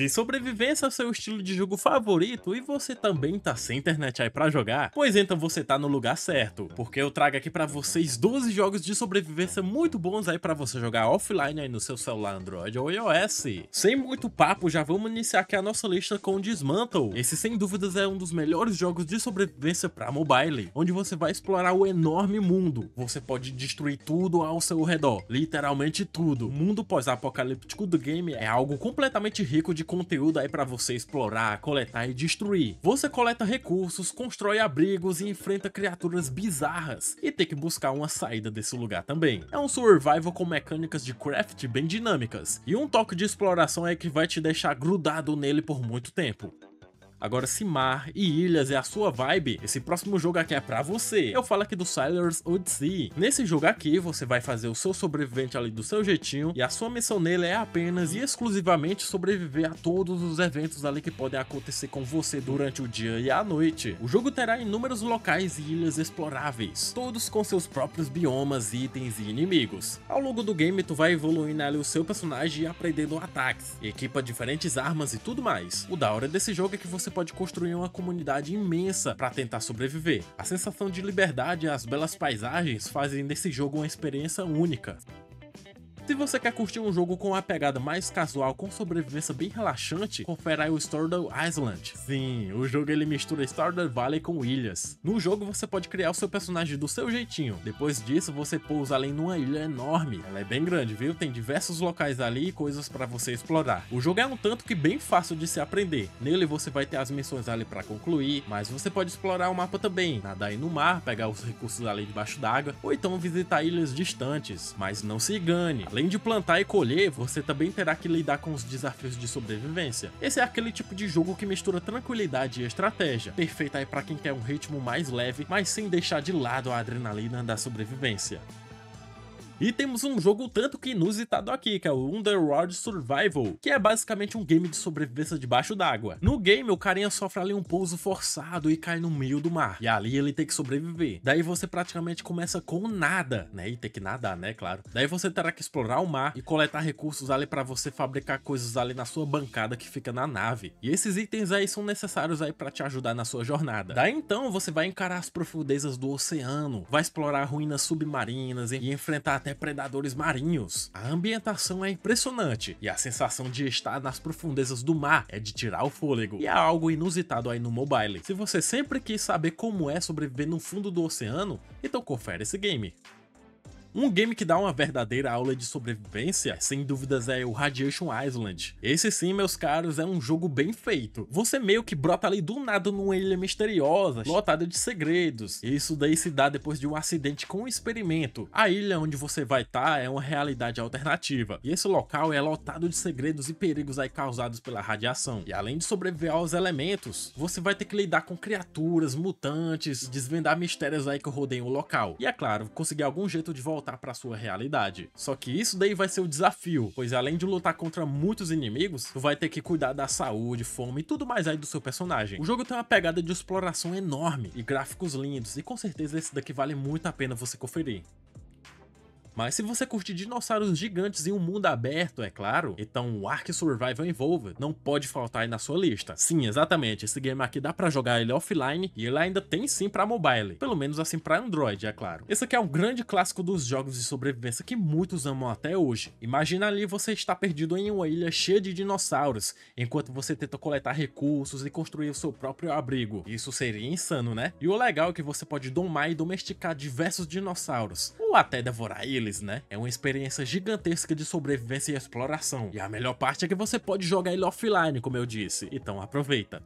Se sobrevivência é o seu estilo de jogo favorito e você também tá sem internet aí pra jogar, pois então você tá no lugar certo, porque eu trago aqui pra vocês 12 jogos de sobrevivência muito bons aí pra você jogar offline aí no seu celular Android ou iOS. Sem muito papo, já vamos iniciar aqui a nossa lista com Dismantle. Esse sem dúvidas é um dos melhores jogos de sobrevivência pra mobile, onde você vai explorar o enorme mundo. Você pode destruir tudo ao seu redor, literalmente tudo. O mundo pós-apocalíptico do game é algo completamente rico de conteúdo aí para você explorar, coletar e destruir. Você coleta recursos, constrói abrigos e enfrenta criaturas bizarras e tem que buscar uma saída desse lugar também. É um survival com mecânicas de craft bem dinâmicas e um toque de exploração aí que vai te deixar grudado nele por muito tempo. Agora, se mar e ilhas é a sua vibe, esse próximo jogo aqui é pra você. Eu falo aqui do Sailor's Odyssey. Nesse jogo aqui, você vai fazer o seu sobrevivente ali do seu jeitinho, e a sua missão nele é apenas e exclusivamente sobreviver a todos os eventos ali que podem acontecer com você durante o dia e a noite. O jogo terá inúmeros locais e ilhas exploráveis, todos com seus próprios biomas, itens e inimigos. Ao longo do game, tu vai evoluindo ali o seu personagem e aprendendo ataques, equipa diferentes armas e tudo mais. O da hora desse jogo é que você você pode construir uma comunidade imensa para tentar sobreviver. A sensação de liberdade e as belas paisagens fazem desse jogo uma experiência única. Se você quer curtir um jogo com uma pegada mais casual, com sobrevivência bem relaxante, confere aí o Stardew Island. Sim, o jogo ele mistura Stardew Valley com ilhas. No jogo você pode criar o seu personagem do seu jeitinho. Depois disso você pousa ali numa ilha enorme. Ela é bem grande, viu? Tem diversos locais ali e coisas para você explorar. O jogo é um tanto que bem fácil de se aprender. Nele você vai ter as missões ali para concluir, mas você pode explorar o mapa também, nadar aí no mar, pegar os recursos ali debaixo d'água, ou então visitar ilhas distantes. Mas não se engane, Além de plantar e colher, você também terá que lidar com os desafios de sobrevivência. Esse é aquele tipo de jogo que mistura tranquilidade e estratégia, perfeito aí para quem quer um ritmo mais leve, mas sem deixar de lado a adrenalina da sobrevivência. E temos um jogo tanto que inusitado aqui, que é o Underworld Survival, que é basicamente um game de sobrevivência debaixo d'água. No game, o carinha sofre ali um pouso forçado e cai no meio do mar. E ali ele tem que sobreviver. Daí você praticamente começa com nada, né? E tem que nadar, né? Claro. Daí você terá que explorar o mar e coletar recursos ali para você fabricar coisas ali na sua bancada que fica na nave. E esses itens aí são necessários aí para te ajudar na sua jornada. Daí então você vai encarar as profundezas do oceano, vai explorar ruínas submarinas e enfrentar até predadores marinhos. A ambientação é impressionante e a sensação de estar nas profundezas do mar é de tirar o fôlego. E é algo inusitado aí no mobile. Se você sempre quis saber como é sobreviver no fundo do oceano, então confere esse game. Um game que dá uma verdadeira aula de sobrevivência, sem dúvidas, é o Radiation Island. Esse sim, meus caros, é um jogo bem feito. Você meio que brota ali do nada numa ilha misteriosa, lotada de segredos. Isso daí se dá depois de um acidente com um experimento. A ilha onde você vai estar tá é uma realidade alternativa, e esse local é lotado de segredos e perigos aí causados pela radiação. E além de sobreviver aos elementos, você vai ter que lidar com criaturas, mutantes, desvendar mistérios aí que rodeiam o local. E é claro, conseguir algum jeito de voltar voltar para sua realidade. Só que isso daí vai ser o desafio, pois além de lutar contra muitos inimigos, tu vai ter que cuidar da saúde, fome e tudo mais aí do seu personagem. O jogo tem uma pegada de exploração enorme e gráficos lindos, e com certeza esse daqui vale muito a pena você conferir. Mas se você curte dinossauros gigantes em um mundo aberto, é claro, então o Ark Survival Evolved não pode faltar aí na sua lista. Sim, exatamente, esse game aqui dá pra jogar ele offline e ele ainda tem sim pra mobile, pelo menos assim pra Android, é claro. Esse aqui é um grande clássico dos jogos de sobrevivência que muitos amam até hoje. Imagina ali você está perdido em uma ilha cheia de dinossauros, enquanto você tenta coletar recursos e construir o seu próprio abrigo. Isso seria insano, né? E o legal é que você pode domar e domesticar diversos dinossauros, ou até devorar eles deles, né? É uma experiência gigantesca de sobrevivência e exploração. E a melhor parte é que você pode jogar ele offline, como eu disse, então aproveita.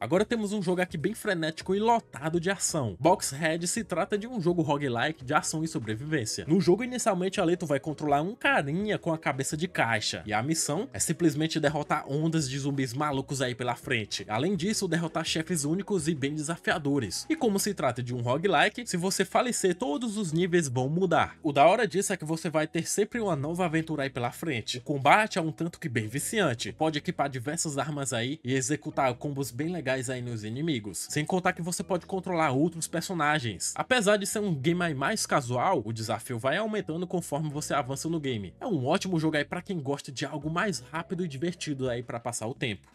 Agora temos um jogo aqui bem frenético e lotado de ação. Boxhead se trata de um jogo roguelike de ação e sobrevivência. No jogo, inicialmente, a Leto vai controlar um carinha com a cabeça de caixa, e a missão é simplesmente derrotar ondas de zumbis malucos aí pela frente. Além disso, derrotar chefes únicos e bem desafiadores. E como se trata de um roguelike, se você falecer, todos os níveis vão mudar. O da hora disso é que você vai ter sempre uma nova aventura aí pela frente. O combate é um tanto que bem viciante, pode equipar diversas armas aí e executar combos bem legais legais aí nos inimigos, sem contar que você pode controlar outros personagens. Apesar de ser um game aí mais casual, o desafio vai aumentando conforme você avança no game. É um ótimo jogo aí para quem gosta de algo mais rápido e divertido aí para passar o tempo.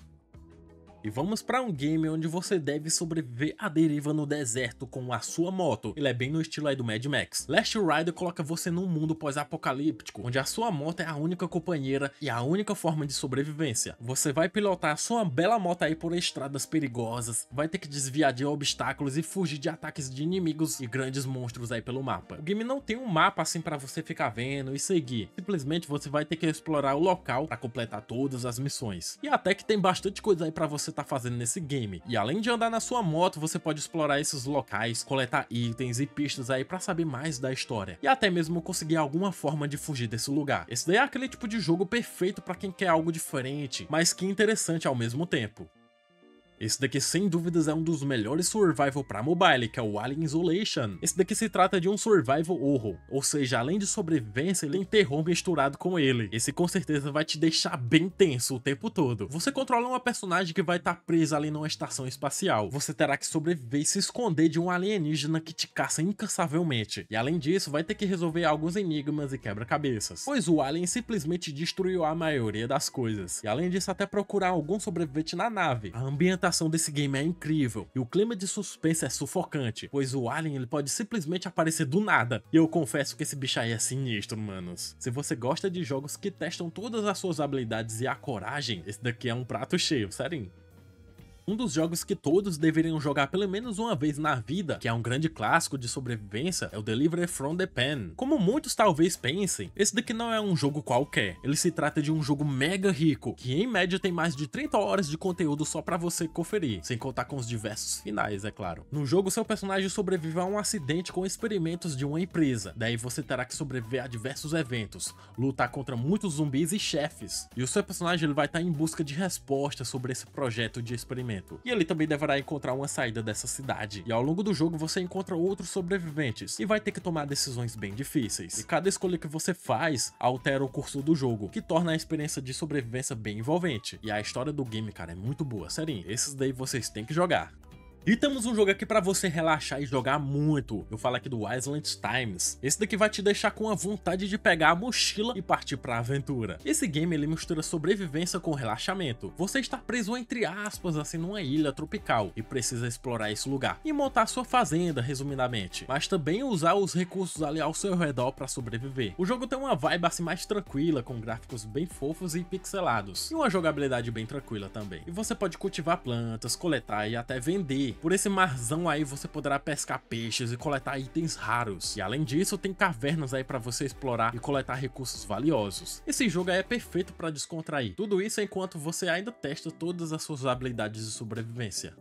E vamos para um game onde você deve sobreviver à deriva no deserto com a sua moto. Ele é bem no estilo aí do Mad Max. Last Rider coloca você num mundo pós-apocalíptico, onde a sua moto é a única companheira e a única forma de sobrevivência. Você vai pilotar a sua bela moto aí por estradas perigosas, vai ter que desviar de obstáculos e fugir de ataques de inimigos e grandes monstros aí pelo mapa. O game não tem um mapa assim para você ficar vendo e seguir. Simplesmente você vai ter que explorar o local para completar todas as missões. E até que tem bastante coisa aí para você está fazendo nesse game. E além de andar na sua moto, você pode explorar esses locais, coletar itens e pistas aí para saber mais da história. E até mesmo conseguir alguma forma de fugir desse lugar. Esse daí é aquele tipo de jogo perfeito para quem quer algo diferente, mas que interessante ao mesmo tempo. Esse daqui sem dúvidas é um dos melhores survival para mobile, que é o Alien Isolation. Esse daqui se trata de um survival horror, ou seja, além de sobrevivência, ele tem terror misturado com ele. Esse com certeza vai te deixar bem tenso o tempo todo. Você controla uma personagem que vai estar tá presa ali numa estação espacial. Você terá que sobreviver e se esconder de um alienígena que te caça incansavelmente. E além disso, vai ter que resolver alguns enigmas e quebra-cabeças, pois o alien simplesmente destruiu a maioria das coisas. E além disso, até procurar algum sobrevivente na nave. A ambientação ambientação desse game é incrível e o clima de suspense é sufocante, pois o alien ele pode simplesmente aparecer do nada. E eu confesso que esse bicho aí é sinistro, manos. Se você gosta de jogos que testam todas as suas habilidades e a coragem, esse daqui é um prato cheio, sério. Um dos jogos que todos deveriam jogar pelo menos uma vez na vida, que é um grande clássico de sobrevivência, é o Delivery from the Pen. Como muitos talvez pensem, esse daqui não é um jogo qualquer. Ele se trata de um jogo mega rico, que em média tem mais de 30 horas de conteúdo só para você conferir, sem contar com os diversos finais, é claro. No jogo, seu personagem sobrevive a um acidente com experimentos de uma empresa. Daí você terá que sobreviver a diversos eventos, lutar contra muitos zumbis e chefes. E o seu personagem ele vai estar tá em busca de respostas sobre esse projeto de experimentos e ele também deverá encontrar uma saída dessa cidade, e ao longo do jogo você encontra outros sobreviventes, e vai ter que tomar decisões bem difíceis. E cada escolha que você faz altera o curso do jogo, que torna a experiência de sobrevivência bem envolvente, e a história do game, cara, é muito boa, serinho. Esses daí vocês têm que jogar. E temos um jogo aqui para você relaxar e jogar muito. Eu falo aqui do Island Times. Esse daqui vai te deixar com a vontade de pegar a mochila e partir para a aventura. Esse game ele mistura sobrevivência com relaxamento. Você está preso entre aspas assim numa ilha tropical e precisa explorar esse lugar e montar sua fazenda, resumidamente, mas também usar os recursos ali ao seu redor para sobreviver. O jogo tem uma vibe assim mais tranquila, com gráficos bem fofos e pixelados, e uma jogabilidade bem tranquila também. E você pode cultivar plantas, coletar e até vender por esse marzão aí você poderá pescar peixes e coletar itens raros. E além disso, tem cavernas aí para você explorar e coletar recursos valiosos. Esse jogo é perfeito para descontrair. Tudo isso enquanto você ainda testa todas as suas habilidades de sobrevivência.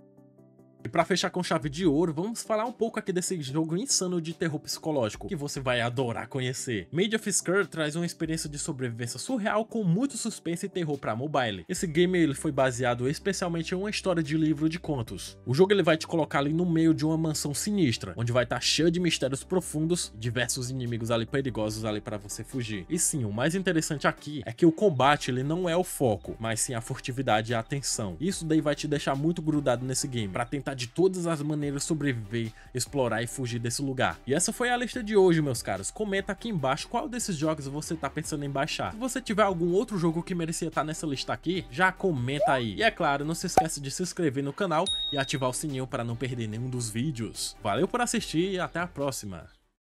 E para fechar com chave de ouro, vamos falar um pouco aqui desse jogo insano de terror psicológico, que você vai adorar conhecer. Made of Scare traz uma experiência de sobrevivência surreal com muito suspense e terror para mobile. Esse game ele foi baseado especialmente em uma história de livro de contos. O jogo ele vai te colocar ali no meio de uma mansão sinistra, onde vai estar tá cheio de mistérios profundos, diversos inimigos ali perigosos ali para você fugir. E sim, o mais interessante aqui é que o combate ele não é o foco, mas sim a furtividade e a atenção. Isso daí vai te deixar muito grudado nesse game, para tentar tentar de todas as maneiras sobreviver, explorar e fugir desse lugar. E essa foi a lista de hoje, meus caros. Comenta aqui embaixo qual desses jogos você tá pensando em baixar. Se você tiver algum outro jogo que merecia estar tá nessa lista aqui, já comenta aí. E é claro, não se esquece de se inscrever no canal e ativar o sininho para não perder nenhum dos vídeos. Valeu por assistir e até a próxima.